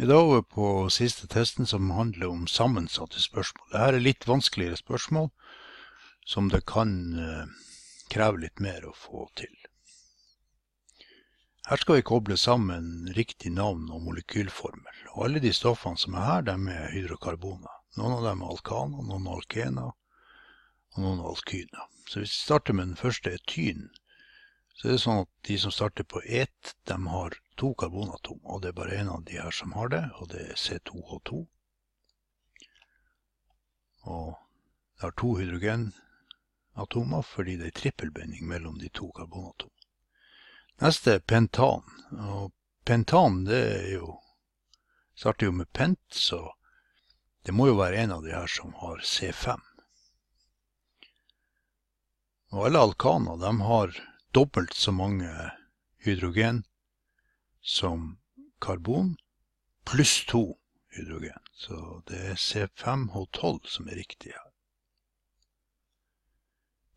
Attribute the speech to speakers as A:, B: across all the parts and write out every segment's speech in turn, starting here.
A: Vi er da over på siste testen, som handler om sammensatte spørsmål. Dette er litt vanskeligere spørsmål, som det kan eh, kreve litt mer å få til. Her skal vi koble sammen riktig navn og molekylformel. Og alle de stoffene som er her, de er hydrokarboner. Noen av dem er alkaner, noen er alkener og noen er alkyner. Så hvis vi starter med den første etyn, så er det sånn at de som starter på et, de har to karbonatom, og det er bare én av de her som har det, og det er C2H2. Og det har to hydrogenatomer fordi det er trippelbinding mellom de to karbonatomene. Neste er pentan. Og pentan, det er jo Starter jo med pent, så det må jo være en av de her som har C5. Og alle alkaner, de har dobbelt så mange hydrogen som karbon pluss to hydrogen. Så det er C5H12 som er riktig her.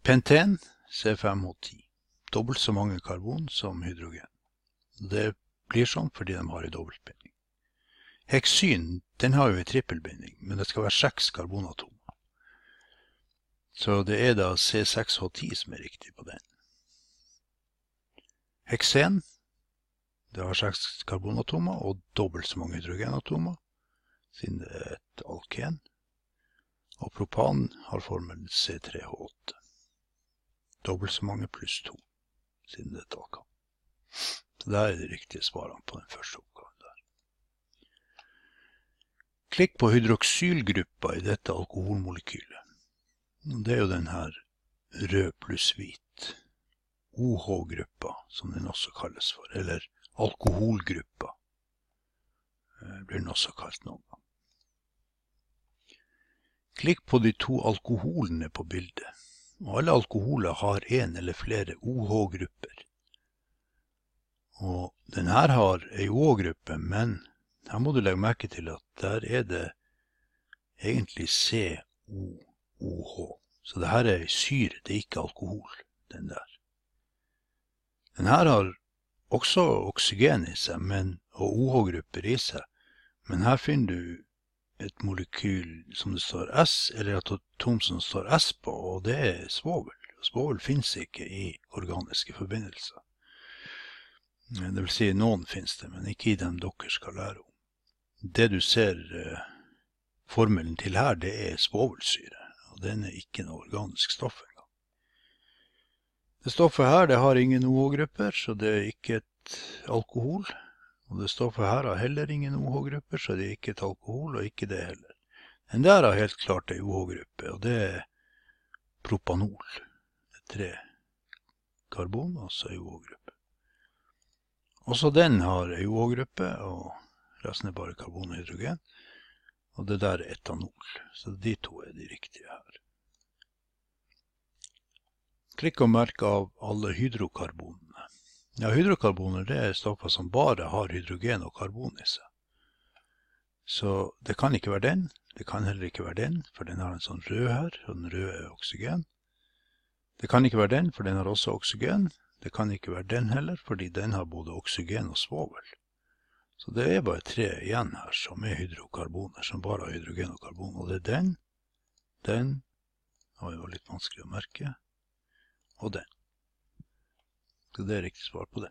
A: Penten C5H10. Dobbelt så mange karbon som hydrogen. Det blir sånn fordi de har en dobbeltbinding. Heksynen den har jo en trippelbinding, men det skal være seks karbonatomer. Så det er da C6H10 som er riktig på den. Heksen det har seks karbonatomer og dobbelt så mange hydrogenatomer, siden det er et alken. Og propan har formelen C3H8. Dobbelt så mange pluss to, siden det er et alkan. Så det er de riktige svarene på den første oppgaven der. Klikk på hydroksylgruppa i dette alkoholmolekylet. Det er jo den her rød pluss hvit. OH-gruppa, som den også kalles for, eller Alkoholgruppa eh, blir den også kalt noen gang. Klikk på de to alkoholene på bildet. Og alle alkoholer har én eller flere OH-grupper. Og denne har ei OH-gruppe, men her må du legge merke til at der er det egentlig COOH. Så det her er syre, det er ikke alkohol, den der. Denne har også oksygen i seg men, og OH-grupper i seg. Men her finner du et molekyl som det står S, eller et atom som det står S på, og det er svovel. Svovel finnes ikke i organiske forbindelser. Det vil si, noen finnes det, men ikke i dem dere skal lære om. Det du ser eh, formelen til her, det er svovelsyre, og den er ikke noe organisk stoff det stoffet her det har ingen OH-grupper, så det er ikke et alkohol. Og det stoffet her har heller ingen OH-grupper, så det er ikke et alkohol, og ikke det heller. Den der har helt klart ei OH-gruppe, og det er propanol. Det er tre karbon, og så ei OH-gruppe. Også den har ei OH-gruppe, og resten er bare karbon og hydrogen. Og det der er etanol. Så de to er de riktige her prikk og merke av alle hydrokarbonene. Ja, hydrokarboner det er stoffer som bare har hydrogen og karbon i seg. Så det kan ikke være den. Det kan heller ikke være den, for den har en sånn rød her, og den røde er oksygen. Det kan ikke være den, for den har også oksygen. Det kan ikke være den heller, fordi den har både oksygen og svovel. Så det er bare tre igjen her som er hydrokarboner, som bare har hydrogen og karbon. Og det er den, den, det var litt vanskelig å merke, og det. Så det er riktig svar på det.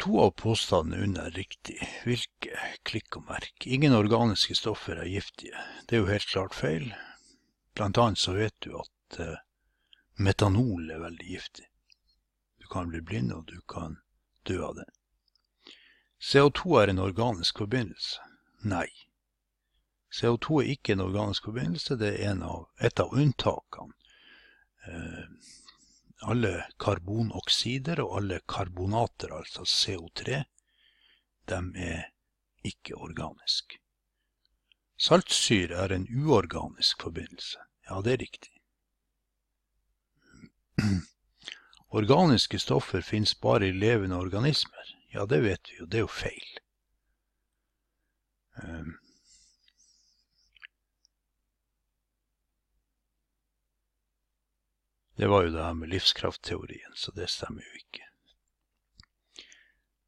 A: To av påstandene under er riktig. Hvilke? Klikk og merk. Ingen organiske stoffer er giftige. Det er jo helt klart feil. Blant annet så vet du at eh, metanol er veldig giftig. Du kan bli blind, og du kan dø av det. CO2 er en organisk forbindelse. Nei. CO2 er ikke en organisk forbindelse, det er av, et av unntakene Eh, alle karbonoksider og alle karbonater, altså CO3, de er ikke organiske. Saltsyre er en uorganisk forbindelse. Ja, det er riktig. Organiske stoffer finnes bare i levende organismer. Ja, det vet vi jo, det er jo feil. Eh, Det var jo det her med livskraftteorien, så det stemmer jo ikke.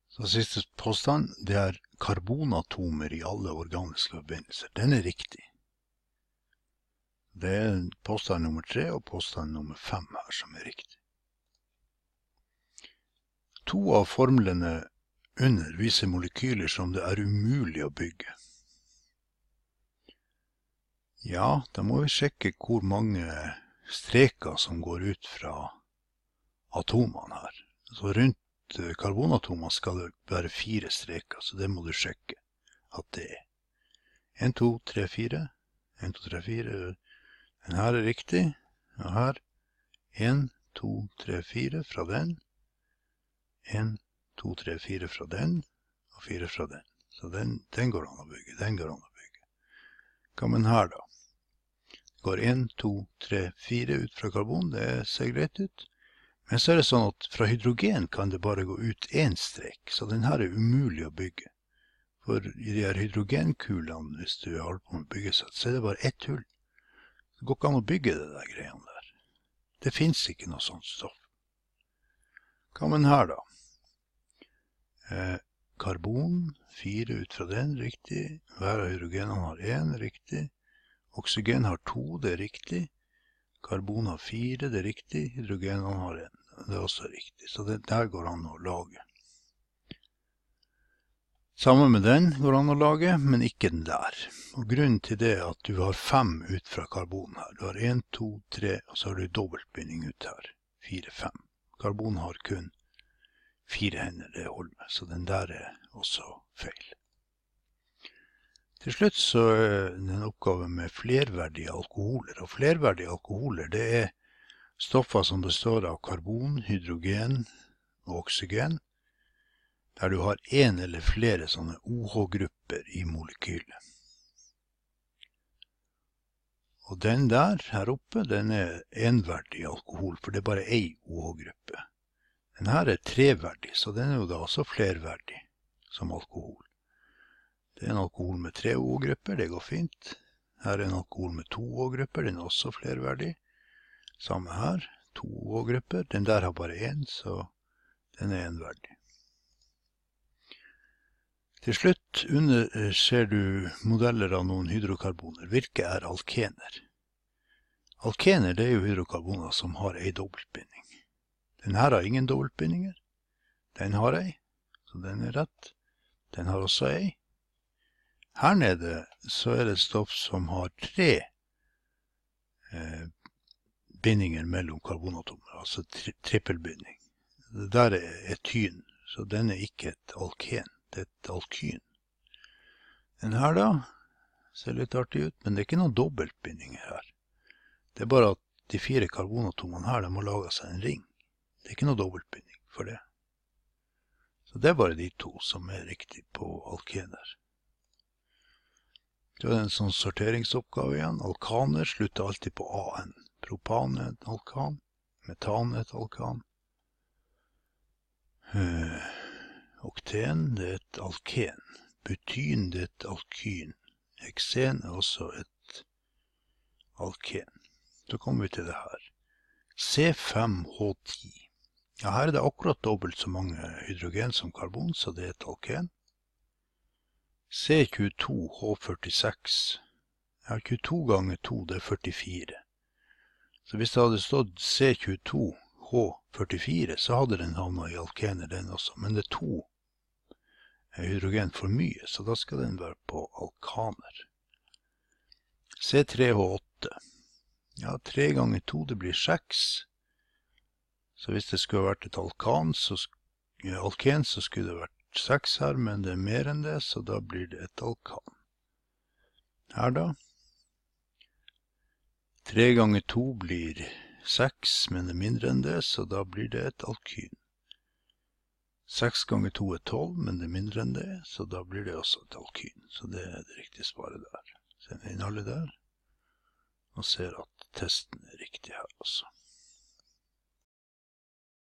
A: Så siste påstand, det er karbonatomer i alle organiske forbindelser. Den er riktig. Det er påstand nummer tre og påstand nummer fem her som er riktig. To av formlene under viser molekyler som det er umulig å bygge. Ja, da må vi sjekke hvor mange streker som går ut fra atomene her. Så rundt eh, karbonatomene skal det være fire streker, så det må du sjekke at det er. 1, 2, 3, 4. 1, 2, 3, 4. Den her er riktig. Og her 1, 2, 3, 4 fra den. 1, 2, 3, 4 fra den, og 4 fra den. Så den, den går an å bygge. Den går an å bygge. Hva med den her, da? går én, to, tre, fire ut fra karbon. Det ser greit ut. Men så er det sånn at fra hydrogen kan det bare gå ut én strek, så den her er umulig å bygge. For i de her hydrogenkulene, hvis du holder på med byggesett, så er det bare ett hull. Det går ikke an å bygge det der greiene der. Det fins ikke noe sånt stoff. Hva med den her, da? Eh, karbon, fire ut fra den, riktig. Hver av hydrogenene har én, riktig. Oksygen har to, det er riktig. Karbon har fire, det er riktig. Hydrogen har én, det er også riktig. Så det der går an å lage. Sammen med den går an å lage, men ikke den der. Og Grunnen til det er at du har fem ut fra karbon her. Du har én, to, tre, og så har du dobbeltbinding ut her. Fire, fem. Karbon har kun fire hender, det holder. med, Så den der er også feil. Til slutt så eh, en oppgave med flerverdige alkoholer. Og flerverdige alkoholer det er stoffer som består av karbon, hydrogen og oksygen, der du har én eller flere sånne OH-grupper i molekylet. Og den der, her oppe, den er enverdig alkohol, for det er bare ei OH-gruppe. Den her er treverdig, så den er jo da også flerverdig som alkohol. Det er en alkohol med tre O-grupper, det går fint. Her er en alkohol med to O-grupper, den er også flerverdig. Samme her, to O-grupper. Den der har bare én, så den er enverdig. Til slutt under eh, ser du modeller av noen hydrokarboner. Hvilke er alkener? Alkener det er jo hydrokarboner som har ei dobbeltbinding. Den her har ingen dobbeltbindinger. Den har ei, så den er rett. Den har også ei. Her nede så er det stoff som har tre eh, bindinger mellom karbonatomer, altså tri trippelbinding. Det der er etyn, så den er ikke et alken, det er et alkyn. Den her, da, ser litt artig ut, men det er ikke noen dobbeltbindinger her. Det er bare at de fire karbonatomene her, de har laga seg en ring. Det er ikke noen dobbeltbinding for det. Så det er bare de to som er riktig på alkener. Det var en sånn sorteringsoppgave igjen. Alkaner slutter alltid på AN. Propan er et alkan. Metan er et alkan. Uh, eh, okten det er et alken. Butyn det er et alkyn. Eksen er også et alken. Så kommer vi til det her. C5H10. Ja, her er det akkurat dobbelt så mange hydrogen som karbon, så det er et alken. C22 H46. Ja, 22 ganger 2, det er 44. Så hvis det hadde stått C22 H44, så hadde den havna i alkener, den også. Men det er to hydrogen for mye, så da skal den være på alkaner. C3H8. Ja, tre ganger to, det blir seks. Så hvis det skulle vært et alkan, så, alken, så skulle det vært seks her, men det er mer enn det, så da blir det et alkan. Her, da. Tre ganger to blir seks, men det er mindre enn det, så da blir det et alkyn. Seks ganger to er tolv, men det er mindre enn det, så da blir det også et alkyn. Så det er det riktige svaret der. Send innholdet der, og ser at testen er riktig her også. Altså.